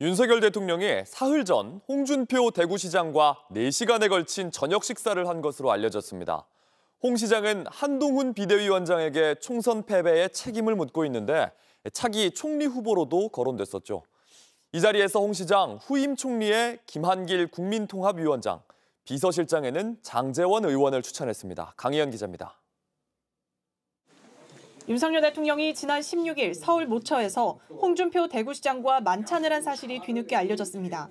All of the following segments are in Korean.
윤석열 대통령이 사흘 전 홍준표 대구시장과 4시간에 걸친 저녁 식사를 한 것으로 알려졌습니다. 홍 시장은 한동훈 비대위원장에게 총선 패배의 책임을 묻고 있는데 차기 총리 후보로도 거론됐었죠. 이 자리에서 홍 시장 후임 총리에 김한길 국민통합위원장, 비서실장에는 장재원 의원을 추천했습니다. 강희연 기자입니다. 윤석열 대통령이 지난 16일 서울 모처에서 홍준표 대구시장과 만찬을 한 사실이 뒤늦게 알려졌습니다.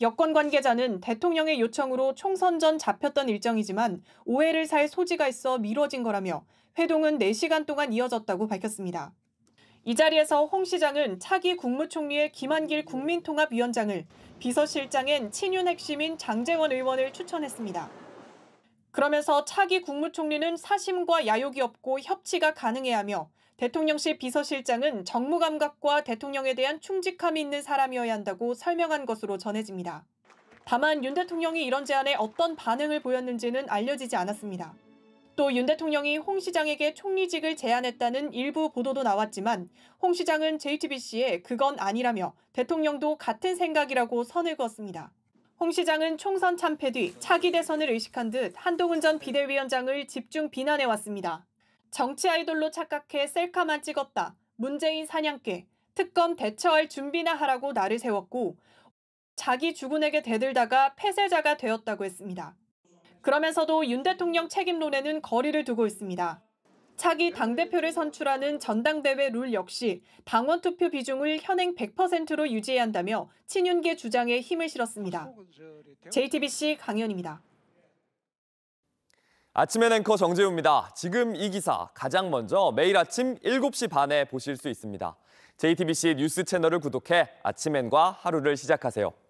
여권 관계자는 대통령의 요청으로 총선 전 잡혔던 일정이지만 오해를 살 소지가 있어 미뤄진 거라며 회동은 4시간 동안 이어졌다고 밝혔습니다. 이 자리에서 홍 시장은 차기 국무총리의 김한길 국민통합위원장을 비서실장엔 친윤 핵심인 장재원 의원을 추천했습니다. 그러면서 차기 국무총리는 사심과 야욕이 없고 협치가 가능해야 하며 대통령실 비서실장은 정무감각과 대통령에 대한 충직함이 있는 사람이어야 한다고 설명한 것으로 전해집니다. 다만 윤 대통령이 이런 제안에 어떤 반응을 보였는지는 알려지지 않았습니다. 또 윤 대통령이 홍 시장에게 총리직을 제안했다는 일부 보도도 나왔지만 홍 시장은 JTBC에 그건 아니라며 대통령도 같은 생각이라고 선을 그었습니다. 홍 시장은 총선 참패 뒤 차기 대선을 의식한 듯 한동훈 전 비대위원장을 집중 비난해왔습니다. 정치 아이돌로 착각해 셀카만 찍었다. 문재인 사냥개. 특검 대처할 준비나 하라고 나를 세웠고 자기 주군에게 대들다가 폐쇄자가 되었다고 했습니다. 그러면서도 윤 대통령 책임론에는 거리를 두고 있습니다. 차기 당대표를 선출하는 전당대회 룰 역시 당원 투표 비중을 현행 100%로 유지해야 한다며 친윤계 주장에 힘을 실었습니다. JTBC 강현입니다. 아침엔 앵커 정재우입니다. 지금 이 기사 가장 먼저 매일 아침 7시 반에 보실 수 있습니다. JTBC 뉴스 채널을 구독해 아침엔과 하루를 시작하세요.